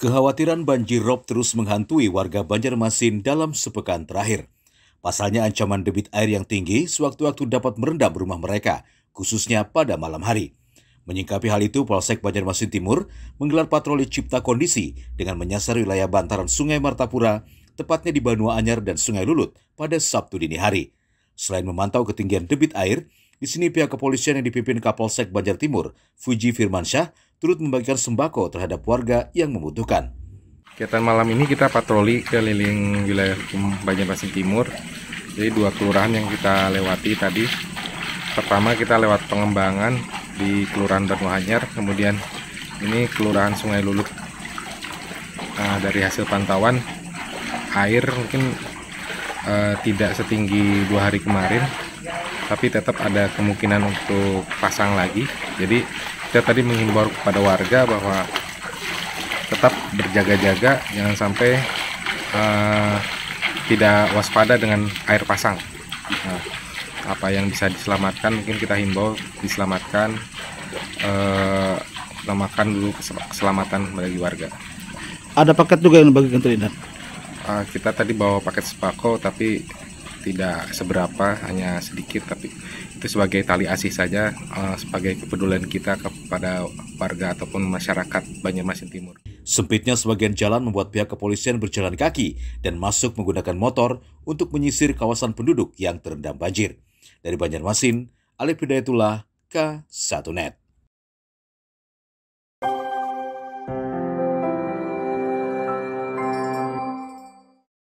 Kekhawatiran banjir rob terus menghantui warga Banjarmasin dalam sepekan terakhir. Pasalnya ancaman debit air yang tinggi sewaktu-waktu dapat merendam rumah mereka, khususnya pada malam hari. Menyingkapi hal itu, Polsek Banjarmasin Timur menggelar patroli cipta kondisi dengan menyasar wilayah bantaran Sungai Martapura, tepatnya di Banua Anyar dan Sungai Lulut pada Sabtu dini hari. Selain memantau ketinggian debit air, di sini pihak kepolisian yang dipimpin Kapolsek Banjar Timur, Fuji Firmansyah, turut membagikan sembako terhadap warga yang membutuhkan. Kegiatan malam ini kita patroli keliling wilayah hukum Banjarmasin Timur. Jadi dua kelurahan yang kita lewati tadi. Pertama kita lewat pengembangan di Kelurahan Batu Hanyar, kemudian ini Kelurahan Sungai Luluk. Nah, dari hasil pantauan air mungkin eh, tidak setinggi dua hari kemarin, tapi tetap ada kemungkinan untuk pasang lagi jadi kita tadi menghimbau kepada warga bahwa tetap berjaga-jaga jangan sampai uh, tidak waspada dengan air pasang nah, apa yang bisa diselamatkan mungkin kita himbau diselamatkan uh, dulu keselamatan bagi warga ada paket juga yang bagikan terindah eh, uh, kita tadi bawa paket sepako tapi tidak seberapa hanya sedikit tapi itu sebagai tali asih saja eh, sebagai kepedulian kita kepada warga ataupun masyarakat Banjarmasin Timur. Sempitnya sebagian jalan membuat pihak kepolisian berjalan kaki dan masuk menggunakan motor untuk menyisir kawasan penduduk yang terendam banjir. Dari Banjarmasin, Alif Hidayatullah, K1 Net.